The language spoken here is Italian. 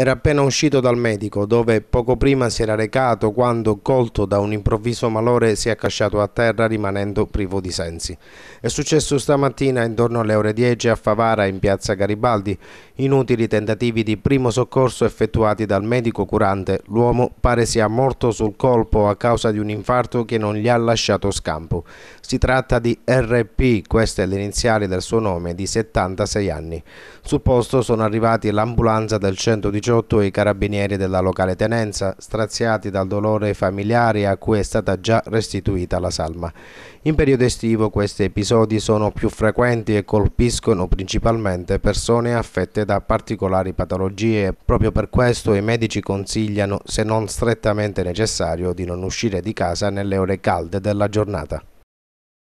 Era appena uscito dal medico, dove poco prima si era recato quando, colto da un improvviso malore, si è accasciato a terra rimanendo privo di sensi. È successo stamattina intorno alle ore 10 a Favara, in piazza Garibaldi. Inutili tentativi di primo soccorso effettuati dal medico curante. L'uomo pare sia morto sul colpo a causa di un infarto che non gli ha lasciato scampo. Si tratta di RP, questa è l'iniziale del suo nome, di 76 anni. Sul posto sono arrivati l'ambulanza del 118 Giotto e i carabinieri della locale tenenza, straziati dal dolore familiare a cui è stata già restituita la salma. In periodo estivo questi episodi sono più frequenti e colpiscono principalmente persone affette da particolari patologie. Proprio per questo i medici consigliano, se non strettamente necessario, di non uscire di casa nelle ore calde della giornata.